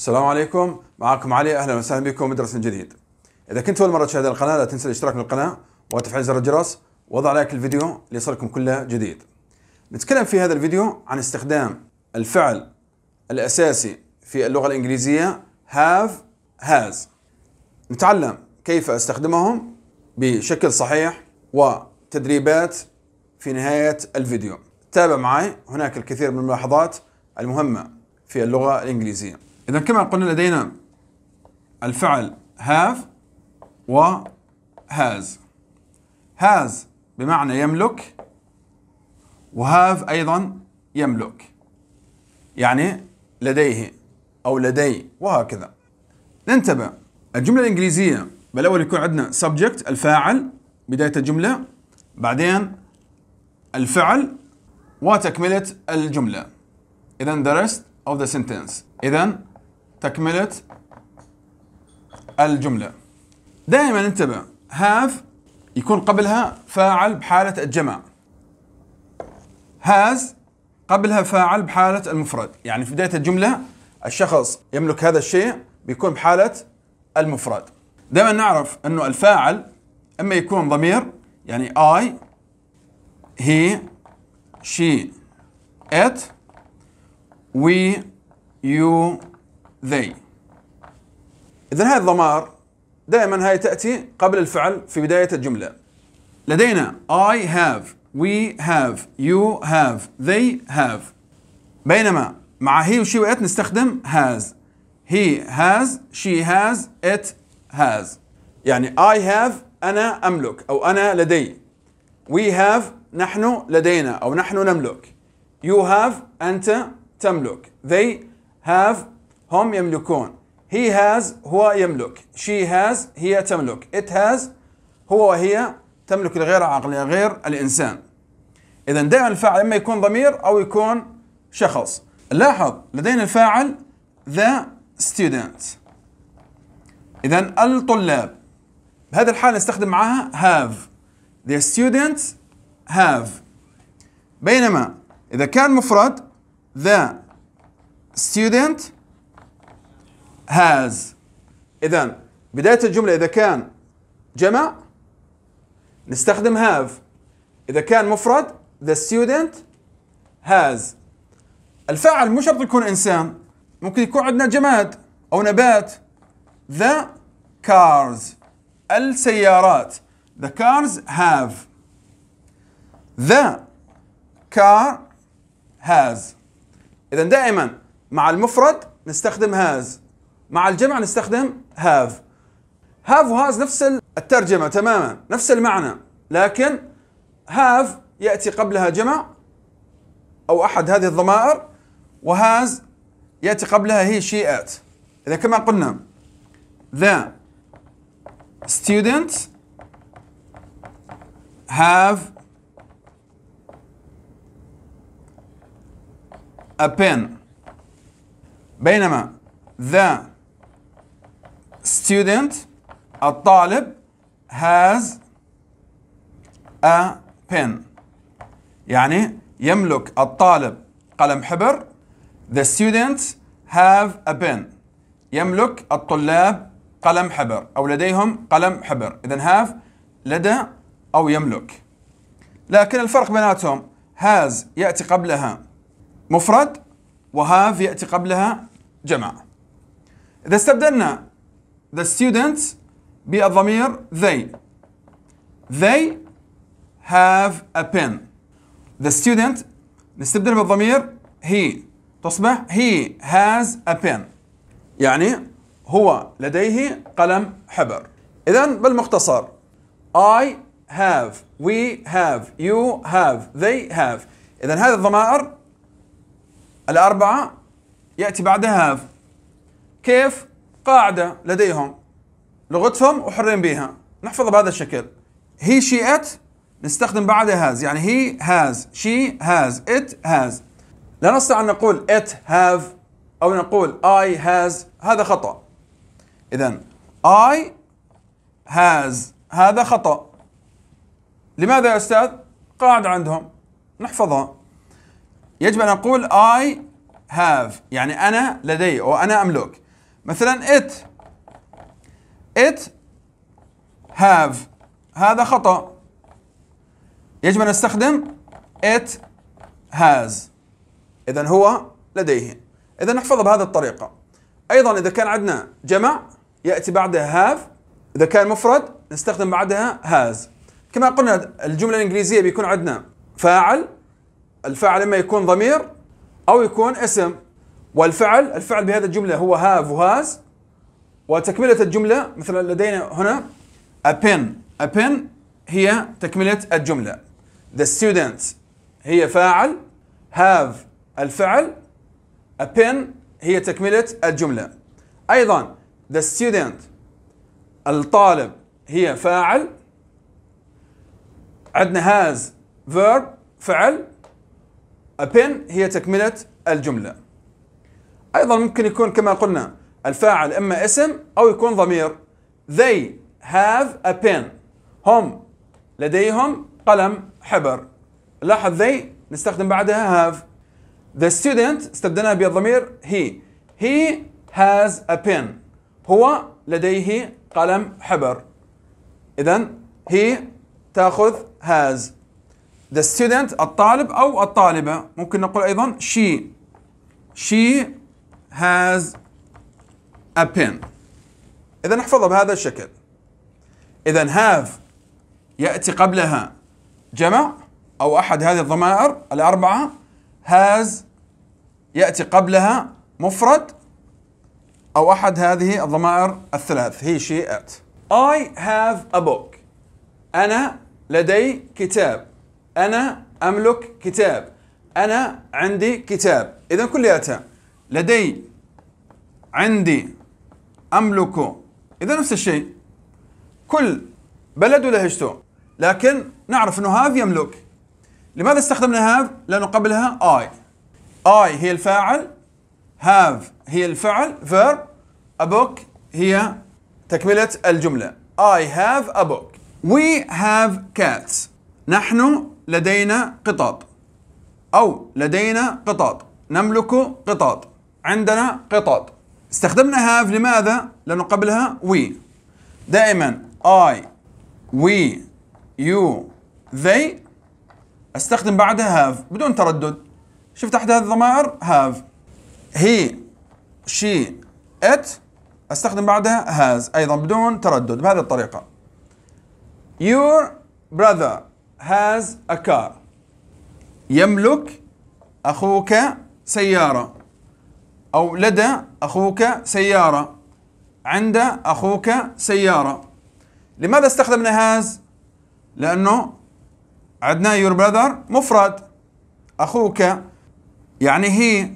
السلام عليكم معكم علي اهلا وسهلا بكم مدرس جديد اذا كنت اول مره تشاهد القناه لا تنسى الاشتراك بالقناه وتفعيل زر الجرس وضع لايك الفيديو ليصلكم كل جديد نتكلم في هذا الفيديو عن استخدام الفعل الاساسي في اللغه الانجليزيه have has نتعلم كيف استخدمهم بشكل صحيح وتدريبات في نهايه الفيديو تابع معي هناك الكثير من الملاحظات المهمه في اللغه الانجليزيه إذا كما قلنا لدينا الفعل have و has has بمعنى يملك و have أيضا يملك يعني لديه أو لدي وهكذا ننتبه الجملة الإنجليزية بالأول يكون عندنا subject الفاعل بداية الجملة بعدين الفعل وتكملة الجملة إذا the rest of the sentence إذا تكملة الجملة دائما انتبه هاف يكون قبلها فاعل بحالة الجمع هاز قبلها فاعل بحالة المفرد يعني في بداية الجملة الشخص يملك هذا الشيء بيكون بحالة المفرد دائما نعرف أنه الفاعل إما يكون ضمير يعني I he she it we you they إذا هذه الضمائر دائما هاي تأتي قبل الفعل في بداية الجملة لدينا I have we have you have they have بينما مع هي وشي وات نستخدم has he has she has it has يعني I have أنا أملك أو أنا لدي we have نحن لدينا أو نحن نملك you have أنت تملك they have هم يملكون he has هو يملك she has هي تملك it has هو وهي تملك لغير عقل غير الإنسان إذا دائما الفاعل إما يكون ضمير أو يكون شخص لاحظ لدينا الفاعل the student إذا الطلاب بهذه الحالة نستخدم معها have the students have بينما إذا كان مفرد the student has إذا بداية الجملة إذا كان جمع نستخدم have إذا كان مفرد the student has الفاعل مو شرط يكون إنسان ممكن يكون عندنا جماد أو نبات the cars السيارات the cars have the car has إذا دائما مع المفرد نستخدم has مع الجمع نستخدم have have وهاز نفس الترجمة تماما نفس المعنى لكن have يأتي قبلها جمع أو أحد هذه الضمائر وهاز يأتي قبلها هي ات إذا كما قلنا the students have a pen بينما the student الطالب has a pen يعني يملك الطالب قلم حبر the students have a pen يملك الطلاب قلم حبر أو لديهم قلم حبر إذا have لدى أو يملك لكن الفرق بيناتهم has يأتي قبلها مفرد وهاف يأتي قبلها جمع إذا استبدلنا the students بالضمير they they have a pen the student نستبدل بالضمير he تصبح he has a pen يعني هو لديه قلم حبر إذا بالمختصر I have we have you have they have إذا هذه الضمائر الأربعة يأتي بعدها have كيف قاعدة لديهم لغتهم وحرين بها نحفظها بهذا الشكل هي شي ات نستخدم بعدها هاز يعني هي هاز شي هاز ات هاز لا نستطيع أن نقول ات هاف أو نقول اي هاز هذا خطأ إذا اي هاز هذا خطأ لماذا يا أستاذ؟ قاعدة عندهم نحفظها يجب أن نقول اي هاف يعني أنا لدي أو أنا أملك مثلا it it have هذا خطأ يجب أن نستخدم it has إذا هو لديه إذا نحفظه بهذه الطريقة أيضا إذا كان عندنا جمع يأتي بعدها have إذا كان مفرد نستخدم بعدها has كما قلنا الجملة الإنجليزية بيكون عندنا فاعل الفاعل إما يكون ضمير أو يكون اسم والفعل الفعل بهذه الجملة هو هاف وهاز وتكملة الجملة مثلا لدينا هنا a pen a pen هي تكملة الجملة the student هي فاعل have الفعل a pen هي تكملة الجملة أيضا the student الطالب هي فاعل عندنا has verb فعل a pen هي تكملة الجملة ايضا ممكن يكون كما قلنا الفاعل اما اسم او يكون ضمير they have a pen هم لديهم قلم حبر لاحظ they نستخدم بعدها have the student استبدلناها بالضمير he he has a pen هو لديه قلم حبر اذا he تاخذ has the student الطالب او الطالبه ممكن نقول ايضا she she has a pin إذا نحفظها بهذا الشكل إذا have يأتي قبلها جمع أو أحد هذه الضمائر الأربعة has يأتي قبلها مفرد أو أحد هذه الضمائر الثلاث هي she أت. I have a book أنا لدي كتاب أنا أملك كتاب أنا عندي كتاب إذا كلياتها لدي عندي أملك إذا نفس الشيء كل بلد ولهجته لكن نعرف أنه هاف يملك لماذا استخدمنا هاف؟ لأنه قبلها I I هي الفاعل هاف هي الفعل verb a book هي تكملة الجملة I have a book We have cats نحن لدينا قطط أو لدينا قطط نملك قطط عندنا قطط استخدمنا هاف لماذا؟ لأنه قبلها وي دائما I we you they استخدم بعدها have بدون تردد شفت أحد هذه الضمائر have he she it استخدم بعدها has أيضا بدون تردد بهذه الطريقة your brother has a car يملك أخوك سيارة أو لدى أخوك سيارة عند أخوك سيارة لماذا استخدمنا هاز؟ لأنه عندنا يور براذر مفرد أخوك يعني هي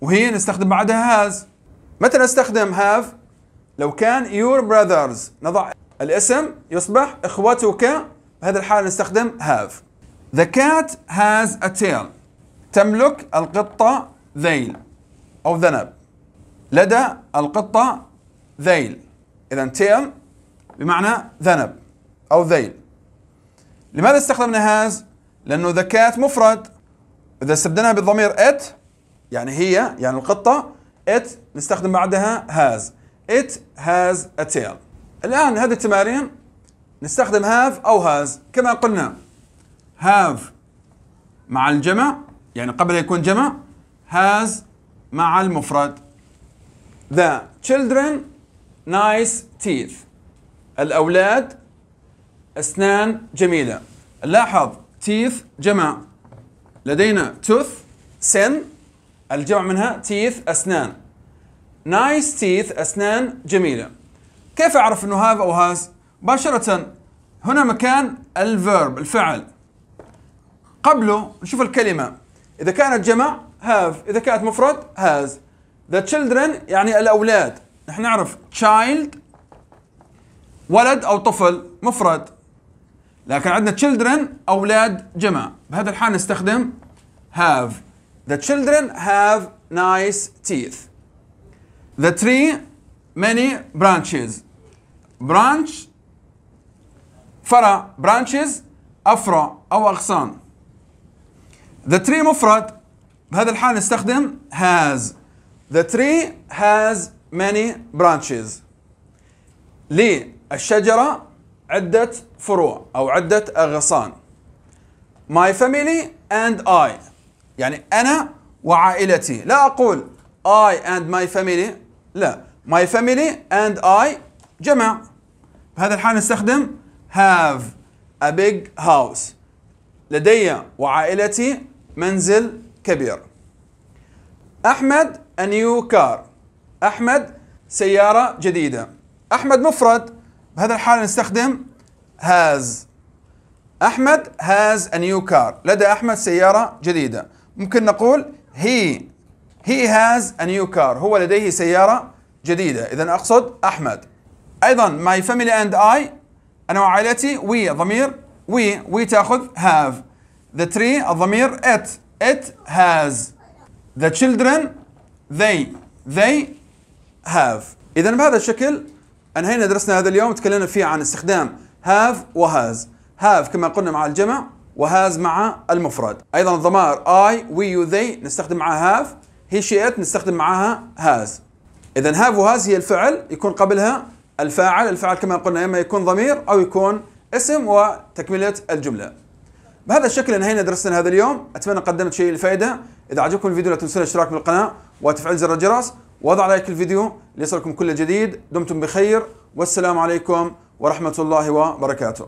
وهي نستخدم بعدها هاز متى نستخدم هاف؟ لو كان يور براذرز نضع الاسم يصبح إخوتك بهذه الحالة الحال نستخدم هاف The cat has a tail تملك القطة ذيل أو ذنب لدى القطة ذيل إذا تيل بمعنى ذنب أو ذيل لماذا استخدمنا هاز؟ لأنه ذا كات مفرد إذا استبدلناها بالضمير إت يعني هي يعني القطة إت نستخدم بعدها هاز It has a tail الآن هذه التمارين نستخدم هاف أو هاز كما قلنا هاف مع الجمع يعني قبل يكون جمع هاز مع المفرد The children nice teeth الأولاد أسنان جميلة لاحظ teeth جمع لدينا tooth سن الجمع منها teeth أسنان nice teeth أسنان جميلة كيف أعرف أنه have أو has مباشرة هنا مكان الفيرب الفعل قبله نشوف الكلمة إذا كانت جمع have إذا كانت مفرد has the children يعني الأولاد نحن نعرف child ولد أو طفل مفرد لكن عندنا children أولاد جمع بهذا الحال نستخدم have the children have nice teeth the tree many branches branch فرع branches أفرع أو أغصان the tree مفرد بهذا الحال نستخدم has the tree has many branches للشجرة عدة فروع أو عدة أغصان my family and I يعني أنا وعائلتي لا أقول I and my family لا my family and I جمع بهذا الحال نستخدم have a big house لدي وعائلتي منزل كبير أحمد a new car أحمد سيارة جديدة أحمد مفرد بهذا الحال نستخدم has أحمد has a new car لدى أحمد سيارة جديدة ممكن نقول he he has a new car هو لديه سيارة جديدة إذا أقصد أحمد أيضا my family and I أنا وعائلتي we ضمير we we تأخذ have the tree الضمير it It has. The children they they have. إذا بهذا الشكل أنهينا درسنا هذا اليوم تكلمنا فيه عن استخدام have و has. have كما قلنا مع الجمع و has مع المفرد ايضا الضمائر I we you they نستخدم معها have he she it نستخدم معها has اذا have و has هي الفعل يكون قبلها الفاعل الفاعل كما قلنا اما يكون ضمير او يكون اسم وتكمله الجمله بهذا الشكل انهينا درسنا هذا اليوم اتمنى قدمت شيء الفائده اذا عجبكم الفيديو لا تنسون الاشتراك بالقناه وتفعيل زر الجرس وضع لايك الفيديو ليصلكم كل جديد دمتم بخير والسلام عليكم ورحمه الله وبركاته